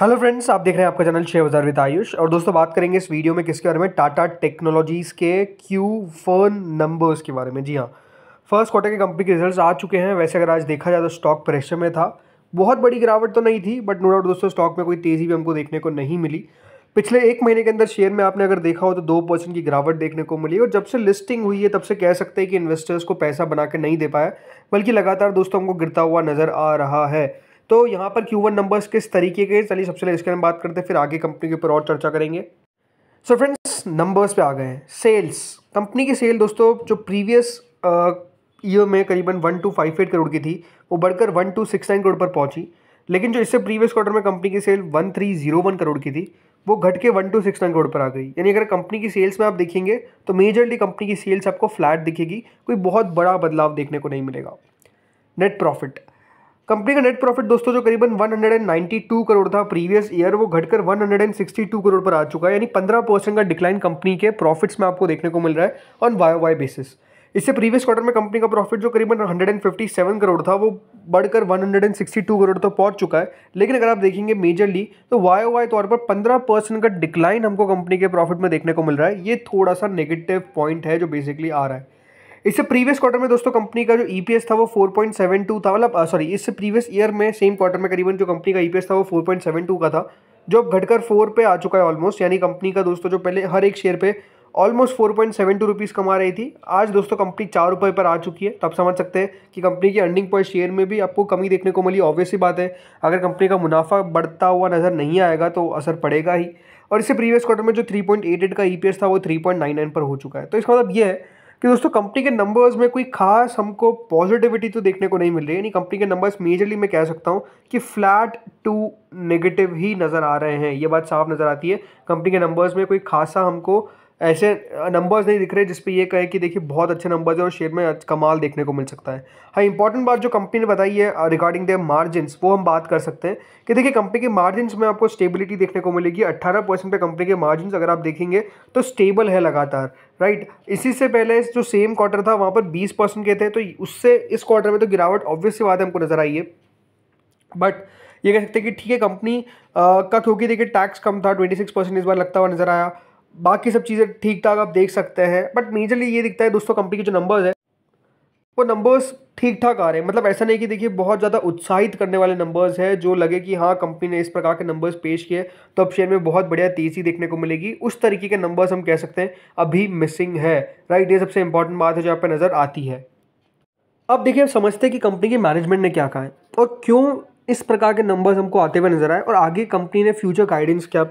hello friends आप देख रहे हैं आपका चैनल शेयर हज़ार विद आयुष और दोस्तों बात करेंगे इस वीडियो में किसके बारे में टाटा टेक्नोलॉजीज़ के क्यू फोन नंबर्स के बारे में जी हाँ फर्स्ट क्वार्टर के कंपनी के रिजल्ट्स आ चुके हैं वैसे अगर आज देखा जाए तो स्टॉक प्रेशर में था बहुत बड़ी गिरावट तो नहीं थी बट नो डाउट दोस्तों स्टॉक में कोई तेज़ी भी हमको देखने को नहीं मिली पिछले एक महीने के अंदर शेयर में आपने अगर देखा हो तो दो परसेंट की गिरावट देखने को मिली और जब से लिस्टिंग हुई है तब से कह सकते हैं कि इन्वेस्टर्स को पैसा बना के नहीं दे पाया बल्कि लगातार दोस्तों हमको गिरता हुआ नज़र आ रहा है तो यहाँ पर क्यू वन नंबर्स किस तरीके के चलिए सबसे पहले इसके हम बात करते हैं फिर आगे कंपनी के ऊपर और चर्चा करेंगे सो फ्रेंड्स नंबर्स पे आ गए हैं सेल्स कंपनी की सेल दोस्तों जो प्रीवियस ईयर में करीबन one two five eight crore की थी वो बढ़कर one two six nine crore पर पहुंची लेकिन जो इससे प्रीवियस क्वार्टर में कंपनी की sale one three zero one crore की थी वो घट के one two six nine crore पर आ गई यानी अगर कंपनी की सेल्स में आप देखेंगे तो मेजरली कंपनी की सेल्स आपको फ्लैट दिखेगी कोई बहुत बड़ा बदलाव देखने को नहीं मिलेगा नेट प्रॉफिट कंपनी का नेट प्रॉफिट दोस्तों जो करीबन 192 करोड़ था प्रीवियस ईयर वो घटकर 162 करोड़ पर आ चुका है यानी 15 परसेंट का डिक्लाइन कंपनी के प्रॉफिट्स में आपको देखने को मिल रहा है ऑन वाई वाई बेसिस इससे प्रीवियस क्वार्टर में कंपनी का प्रॉफिट जो करीबन 157 करोड़ था वो बढ़कर 162 करोड़ तक तो पहुंच चुका है लेकिन अगर आप देखेंगे मेजरली तो वाई वाई तौर पर 15 परसेंट का डिक्लाइन हमको कंपनी के प्रॉफिट में देखने को मिल रहा है ये थोड़ा सा नेगेटिव पॉइंट है जो बेसिकली आ रहा है इससे प्रीवियस क्वार्टर में दोस्तों कंपनी का जो ईपीएस था वो 4.72 था मतलब सॉरी इससे प्रीवियस ईयर में सेम क्वार्टर में करीबन जो कंपनी का ईपीएस था वो 4.72 का था जो अब घटकर फोर पे आ चुका है ऑलमोस्ट यानी कंपनी का दोस्तों जो पहले हर एक शेयर पे almost four point seven two rupees कमा रही थी आज दोस्तों कंपनी चार रुपये पर आ चुकी है तो आप समझ सकते हैं कि कंपनी की अर्निंग पर शेयर में भी आपको कमी देखने को मिली ऑब्वियस ही बात है अगर कंपनी का मुनाफा बढ़ता हुआ नज़र नहीं आएगा तो असर पड़ेगा ही और इससे प्रीवियस क्वार्टर में जो थ्री पॉइंट एट एट का ई था वो थ्री पॉइंट नाइन नाइन पर हो चुका है तो इसका मतलब ये है कि दोस्तों कंपनी के नंबर्स में कोई खास हमको पॉजिटिविटी तो देखने को नहीं मिल रही है यानी कंपनी के नंबर्स मेजरली मैं कह सकता हूँ कि फ्लैट टू नेगेटिव ही नज़र आ रहे हैं ये बात साफ नज़र आती है कंपनी के नंबर्स में कोई खासा हमको ऐसे नंबर्स नहीं दिख रहे जिसपे ये कहे कि देखिए बहुत अच्छे नंबर्स है और शेयर में कमाल देखने को मिल सकता है हाँ इंपॉर्टेंट बात जो कंपनी ने बताई है रिगार्डिंग देयर मार्जिनस वो हम बात कर सकते हैं कि देखिए कंपनी के मार्जिनस में आपको स्टेबिलिटी देखने को मिलेगी अट्ठारह परसेंट पर कंपनी के मार्जिन अगर आप देखेंगे तो स्टेबल है लगातार राइट इसी से पहले जो सेम क्वार्टर था वहाँ पर बीस परसेंट के थे तो उससे इस क्वार्टर में तो गिरावट ऑब्वियसली बात है हमको नज़र आई है बट ये कह सकते हैं कि ठीक है कंपनी का क्योंकि देखिए टैक्स कम था ट्वेंटी सिक्स परसेंट इस बार लगता हुआ नज़र आया बाकी सब चीज़ें ठीक ठाक आप देख सकते हैं बट मेजरली ये दिखता है दोस्तों कंपनी के जो नंबर्स है वो नंबर्स ठीक ठाक आ रहे हैं मतलब ऐसा नहीं कि देखिए बहुत ज़्यादा उत्साहित करने वाले नंबर्स है जो लगे कि हाँ कंपनी ने इस प्रकार के नंबर्स पेश किए तो अब शेयर में बहुत बढ़िया तेज़ी देखने को मिलेगी उस तरीके के नंबर्स हम कह सकते हैं अभी मिसिंग है राइट ये सबसे इंपॉर्टेंट बात है जो आप पर नज़र आती है अब देखिए हम समझते हैं कि कंपनी के मैनेजमेंट ने क्या कहा है और क्यों इस प्रकार के नंबर्स हमको आते हुए नज़र आए और आगे कंपनी ने फ्यूचर गाइडेंस क्या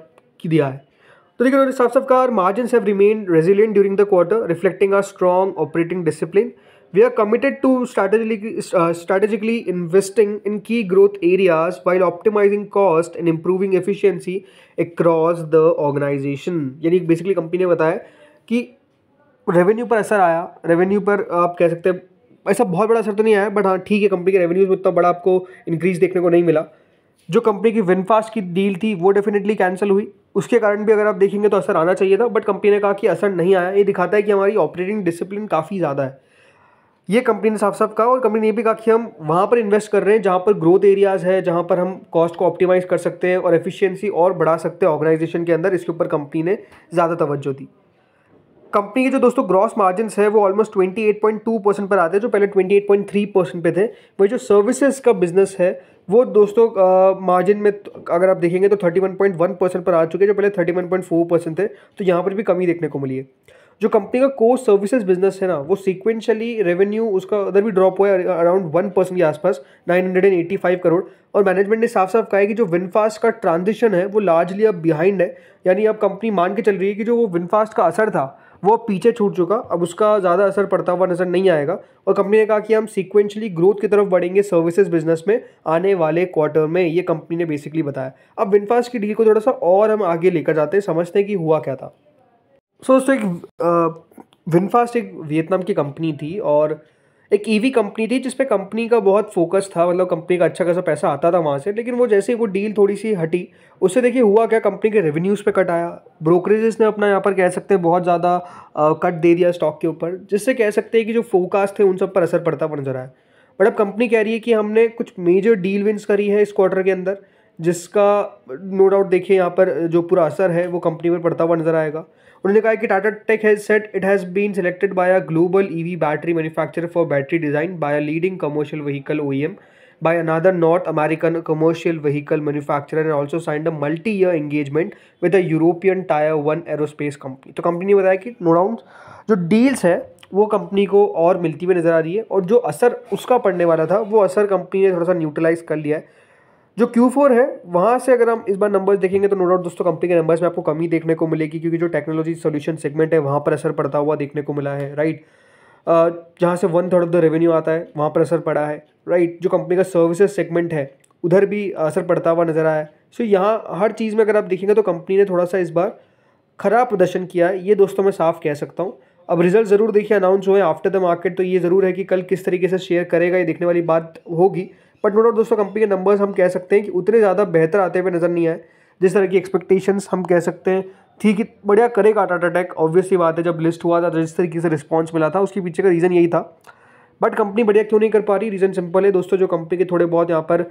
दिया है तो देखिए उन्होंने साफ साफ कहा margin have remain resilient during the quarter reflecting our strong operating discipline we are committed to strategically investing in key growth areas while optimising cost and improving efficiency across the organisation यानी basically company ने बताया कि revenue पर असर आया revenue पर आप कह सकते हैं ऐसा बहुत बड़ा असर तो नहीं आया बट हाँ ठीक है कंपनी के रेवेन्यूज में उतना बड़ा आपको इंक्रीज देखने को नहीं मिला जो कंपनी की विनफास्ट की डील थी वो डेफिनेटली कैंसिल हुई उसके कारण भी अगर आप देखेंगे तो असर आना चाहिए था बट कंपनी ने कहा कि असर नहीं आया ये दिखाता है कि हमारी ऑपरेटिंग डिसिप्लिन काफ़ी ज़्यादा है ये कंपनी ने साफ साफ कहा और कंपनी ने भी कहा कि हम वहाँ पर इन्वेस्ट कर रहे हैं जहाँ पर ग्रोथ एरियाज़ है जहाँ पर हम कॉस्ट को ऑप्टिमाइज़ कर सकते हैं और एफिशिएंसी और बढ़ा सकते हैं ऑर्गेनाइजेशन के अंदर इसके ऊपर कंपनी ने ज़्यादा तवज्जो दी कंपनी के जो दोस्तों ग्रॉस मार्जिन है वो ऑलमोस्ट 28.2 परसेंट पर आते हैं जो पहले 28.3 परसेंट पे थे वही जो सर्विसेज का बिजनेस है वो दोस्तों मार्जिन में तो अगर आप देखेंगे तो 31.1 परसेंट पर आ चुके हैं जो पहले 31.4 परसेंट थे तो यहाँ पर भी कमी देखने को मिली है जो कंपनी का कोर सर्विसेज बिजनेस है ना वो सिक्वेंशली रेवेन्यू उसका उधर भी ड्रॉप हुआ है अराउंड वन परसेंट के आसपास nine hundred and eighty five crore और मैनेजमेंट ने साफ साफ कहा है कि जो विनफास्ट का ट्रांजिशन है वो लार्जली अब बिहाइंड है यानी अब कंपनी मान के चल रही है कि जो वो विनफास्ट का असर था वो पीछे छूट चुका अब उसका ज़्यादा असर पड़ता हुआ नज़र नहीं आएगा और कंपनी ने कहा कि हम सिक्वेंशली ग्रोथ की तरफ बढ़ेंगे सर्विसेज बिजनेस में आने वाले क्वार्टर में ये कंपनी ने बेसिकली बताया अब विनफास्ट की डील को थोड़ा सा और हम आगे लेकर जाते हैं समझते हैं कि हुआ क्या था सो दोस्तों एक विनफास्ट एक वियतनाम की कंपनी थी और एक ईवी कंपनी थी जिसपे कंपनी का बहुत फोकस था मतलब कंपनी का अच्छा खासा पैसा आता था वहाँ से लेकिन वो जैसे ही वो डील थोड़ी सी हटी उससे देखिए हुआ क्या कंपनी के रेवेन्यूज़ पे कट आया ब्रोकरेजेस ने अपना यहाँ पर कह सकते हैं बहुत ज़्यादा कट दे दिया स्टॉक के ऊपर जिससे कह सकते हैं कि जो फोकास्ट थे उन सब पर असर पड़ता हुआ नजर आया बट अब कंपनी कह रही है कि हमने कुछ मेजर डील विन्स करी है इस क्वार्टर के अंदर जिसका नो डाउट देखिए यहाँ पर जो पूरा असर है वो कंपनी पर पड़ता हुआ नजर आएगा उन्होंने कहा कि Tata tech has said it has been selected by a global EV battery manufacturer for battery design by a leading commercial vehicle OEM by another North American commercial vehicle manufacturer and also signed a multi year engagement with a European tier one aerospace company तो company ने बताया कि no down जो deals है वो company को और मिलती हुई नज़र आ रही है और जो असर उसका पड़ने वाला था वो असर कंपनी ने थोड़ा सा न्यूट्रलाइज कर लिया है जो Q4 है वहाँ से अगर हम इस बार नंबर्स देखेंगे तो नो डाउट दोस्तों कंपनी के नंबर्स में आपको कमी देखने को मिलेगी क्योंकि जो टेक्नोलॉजी सॉल्यूशन सेगमेंट है वहाँ पर असर पड़ता हुआ देखने को मिला है राइट जहाँ से one third of the revenue आता है वहाँ पर असर पड़ा है राइट जो कंपनी का सर्विसेज सेगमेंट है उधर भी असर पड़ता हुआ नज़र आया सो यहाँ हर चीज़ में अगर आप देखेंगे तो कंपनी ने थोड़ा सा इस बार खराब प्रदर्शन किया है ये दोस्तों मैं साफ कह सकता हूँ अब रिजल्ट ज़रूर देखिए अनाउंस हुए आफ्टर द मार्केट तो ये ज़रूर है कि कल किस तरीके से शेयर करेगा ये देखने वाली बात होगी बट नो डाउट दोस्तों कंपनी के नंबर्स हम कह सकते हैं कि उतने ज़्यादा बेहतर आते हुए नज़र नहीं आए जिस तरह की एक्सपेक्टेशंस हम कह सकते हैं थी कि बढ़िया करेगा टाटा टेक ऑब्वियसली बात है जब लिस्ट हुआ था तो जिस तरीके से रिस्पॉन्स मिला था उसके पीछे का रीज़न यही था बट कंपनी बढ़िया क्यों नहीं कर पा रही रीज़न सिंपल है दोस्तों जो कंपनी के थोड़े बहुत यहाँ पर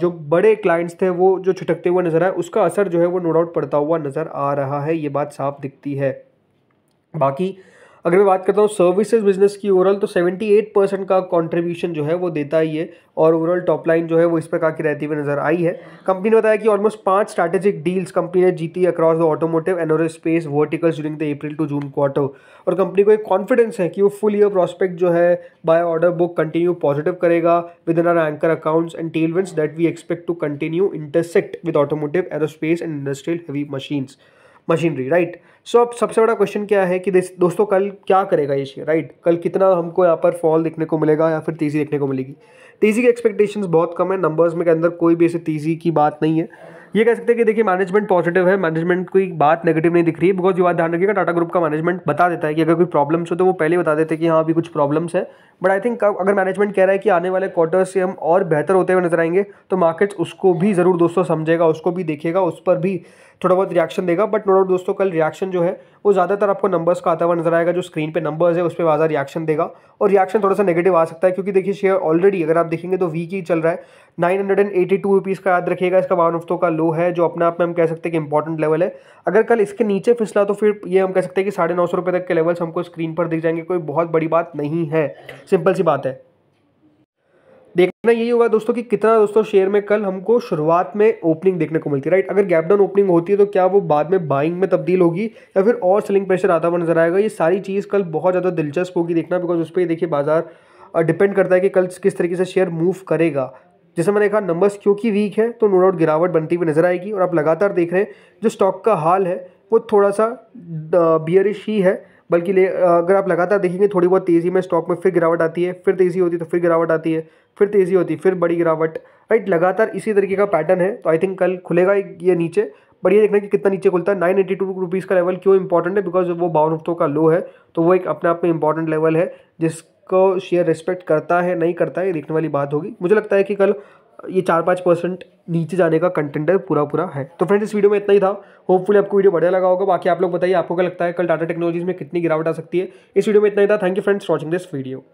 जो बड़े क्लाइंट्स थे वो जो छिटकते हुए नज़र आए उसका असर जो है वो नो डाउट पड़ता हुआ नज़र आ रहा है ये बात साफ दिखती है बाकी अगर मैं बात करता हूँ सर्विसेज बिजनेस की ओवरऑल तो 78 परसेंट का कंट्रीब्यूशन जो है वो देता ही है और ओवरऑल टॉप लाइन जो है वो इस पर काफ़ी रहती हुई नजर आई है कंपनी ने बताया कि ऑलमोस्ट पांच स्ट्रैटेजिक डील्स कंपनी ने जीती across the automotive and aero space verticals during the April to June quarter और कंपनी को एक कॉन्फिडेंस है कि वो फुल ईयर प्रॉस्पेक्ट जो है by order book continue positive करेगा within our anchor accounts and tailwinds that we expect to continue intersect with automotive aerospace and industrial heavy machines machinery right so अब सबसे बड़ा question क्या है कि दोस्तों कल क्या करेगा ये शेयर राइट कल कितना हमको यहाँ पर फॉल देखने को मिलेगा या फिर तेज़ी देखने को मिलेगी तेज़ी की एक्सपेक्टेशंस बहुत कम है नंबर्स में के अंदर कोई भी ऐसे तेज़ी की बात नहीं है ये कह सकते हैं कि देखिए मैनेजमेंट पॉजिटिव है मैनेजमेंट कोई बात नेगेटिव नहीं दिख रही है बिकॉज ये बात ध्यान रखिएगा टाटा ग्रुप का मैनेजमेंट बता देता है कि अगर कोई प्रॉब्लम्स हो तो वो पहले बता देते हैं कि हाँ अभी कुछ प्रॉब्लम्स है बट आई थिंक अगर मैनेजमेंट कह रहा है कि आने वाले क्वार्टर से हम और बेहतर होते हुए नजर आएंगे तो मार्केट्स उसको भी ज़रूर दोस्तों समझेगा उसको भी देखेगा उस पर भी थोड़ा बहुत रिएक्शन देगा बट नो डाउट दोस्तों कल रिएक्शन जो है वो ज़्यादातर आपको नंबर्स का आता हुआ नजर आएगा जो स्क्रीन पे नंबर्स है उस पर वाजा रिएक्शन देगा और रिएक्शन थोड़ा सा नेगेटिव आ सकता है क्योंकि देखिए शेयर ऑलरेडी अगर आप देखेंगे तो वीक ही चल रहा है nine hundred and eighty two rupees का याद रखिएगा इसका वन हफ्तों का लो है जो अपने आप में हम कह सकते हैं कि इंपॉर्टेंट लेवल है अगर कल इसके नीचे फिसला तो फिर ये हम कह सकते हैं कि साढ़े नौ सौ रुपये तक के लेवल्स हमको स्क्रीन पर दिख जाएंगे कोई बहुत बड़ी बात नहीं है सिंपल सी बात है देखना यही होगा दोस्तों कि कितना दोस्तों शेयर में कल हमको शुरुआत में ओपनिंग देखने को मिलती है राइट अगर गैप डाउन ओपनिंग होती है तो क्या वो बाद में बाइंग में तब्दील होगी या फिर और सेलिंग प्रेशर आता हुआ नजर आएगा ये सारी चीज़ कल बहुत ज़्यादा दिलचस्प होगी देखना बिकॉज उस पर देखिए बाजार डिपेंड करता है कि कल किस तरीके से शेयर मूव करेगा जैसे मैंने कहा नंबर्स क्योंकि वीक है तो नो डाउट गिरावट बनती हुई नजर आएगी और आप लगातार देख रहे हैं जो स्टॉक का हाल है वो थोड़ा सा बियरिश ही है बल्कि ले अगर आप लगातार देखेंगे थोड़ी बहुत तेज़ी में स्टॉक में फिर गिरावट आती है फिर तेज़ी होती तो फिर गिरावट आती है फिर तेज़ी होती है फिर बड़ी गिरावट राइट लगातार इसी तरीके का पैटर्न है तो आई थिंक कल खुलेगा ये नीचे पर ये देखना कि कितना नीचे खुलता है नाइन एटी टू रुपीज़ का लेवल क्यों इंपॉर्टेंट है बिकॉज वो बावन हफ्तों का लो है तो वो एक अपने आप में इंपॉर्टेंट लेवल है जिसको शेयर रिस्पेक्ट करता है नहीं करता है ये देखने वाली बात होगी मुझे लगता है कि कल ये चार पाँच परसेंट नीचे जाने का कंटेंट है पूरा पूरा है तो फ्रेंड्स इस वीडियो में इतना ही था होपफुली आपको वीडियो बढ़िया लगा होगा बाकी आप लोग बताइए आपको क्या लगता है कल डाटा टेक्नोलॉजीज में कितनी गिरावट आ सकती है इस वीडियो में इतना ही था thank you friends watching this video